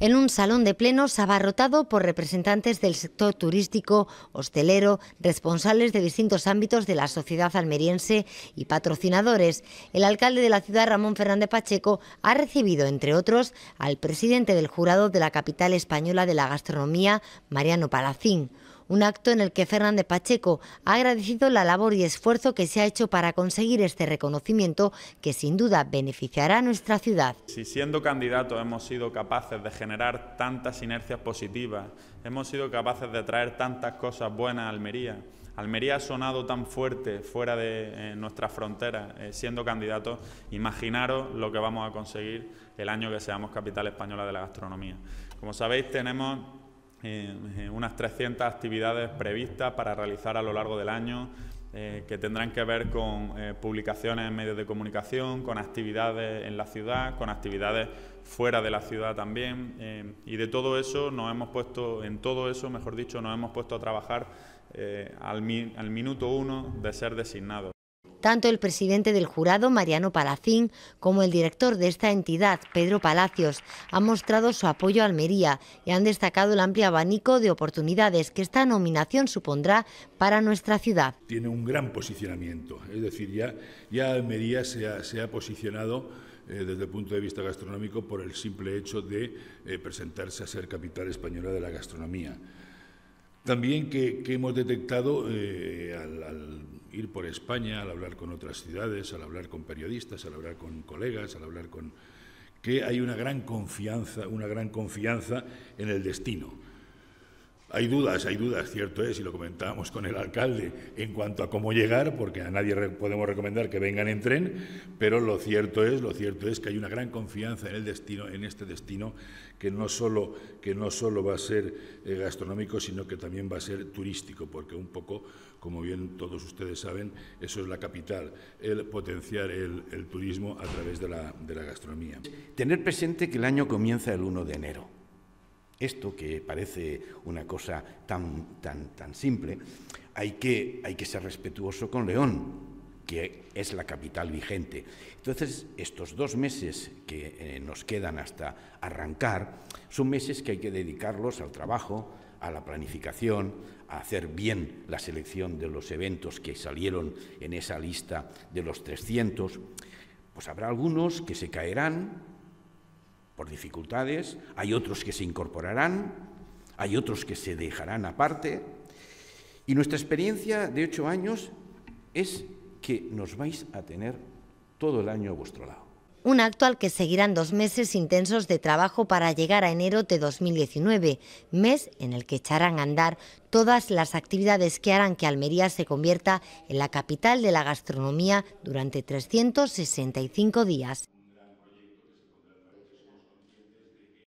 en un salón de plenos abarrotado por representantes del sector turístico, hostelero, responsables de distintos ámbitos de la sociedad almeriense y patrocinadores. El alcalde de la ciudad, Ramón Fernández Pacheco, ha recibido, entre otros, al presidente del jurado de la capital española de la gastronomía, Mariano Palacín un acto en el que Fernández Pacheco ha agradecido la labor y esfuerzo que se ha hecho para conseguir este reconocimiento que sin duda beneficiará a nuestra ciudad. Si siendo candidatos hemos sido capaces de generar tantas inercias positivas, hemos sido capaces de traer tantas cosas buenas a Almería, Almería ha sonado tan fuerte fuera de nuestras fronteras eh, siendo candidato, imaginaros lo que vamos a conseguir el año que seamos capital española de la gastronomía. Como sabéis, tenemos eh, eh, unas 300 actividades previstas para realizar a lo largo del año eh, que tendrán que ver con publicaciones en medios de comunicación, con actividades en la ciudad, con actividades fuera de la ciudad también. y de todo eso nos hemos puesto, en todo eso, mejor dicho, nos hemos puesto a trabajar al, al minuto uno de ser designados. Tanto el presidente del jurado, Mariano Palacín, como el director de esta entidad, Pedro Palacios, han mostrado su apoyo a Almería y han destacado el amplio abanico de oportunidades que esta nominación supondrá para nuestra ciudad. Tiene un gran posicionamiento, es decir, ya, Almería se ha, posicionado eh, desde el punto de vista gastronómico por el simple hecho de eh, presentarse a ser capital española de la gastronomía. También que, hemos detectado eh, al ir por España, al hablar con otras ciudades, al hablar con periodistas, al hablar con colegas, al hablar con que hay una gran confianza, una gran confianza en el destino. Hay dudas, hay dudas, cierto es, y lo comentábamos con el alcalde en cuanto a cómo llegar, porque a nadie podemos recomendar que vengan en tren, pero lo cierto es, lo cierto es que hay una gran confianza en el destino, en este destino, que no solo, que no solo va a ser eh, gastronómico, sino que también va a ser turístico, porque un poco, como bien todos ustedes saben, eso es la capital, el potenciar el, turismo a través de la, de la gastronomía. Tener presente que el año comienza el 1 de enero esto que parece una cosa tan, tan, tan simple, hay que, hay que ser respetuoso con León, que es la capital vigente. Entonces, estos dos meses que eh, nos quedan hasta arrancar son meses que hay que dedicarlos al trabajo, a la planificación, a hacer bien la selección de los eventos que salieron en esa lista de los 300. Pues habrá algunos que se caerán, por dificultades, hay otros que se incorporarán, hay otros que se dejarán aparte. Y nuestra experiencia de ocho años es que nos vais a tener todo el año a vuestro lado. Un acto al que seguirán dos meses intensos de trabajo para llegar a enero de 2019, mes en el que echarán a andar todas las actividades que harán que Almería se convierta en la capital de la gastronomía durante 365 días.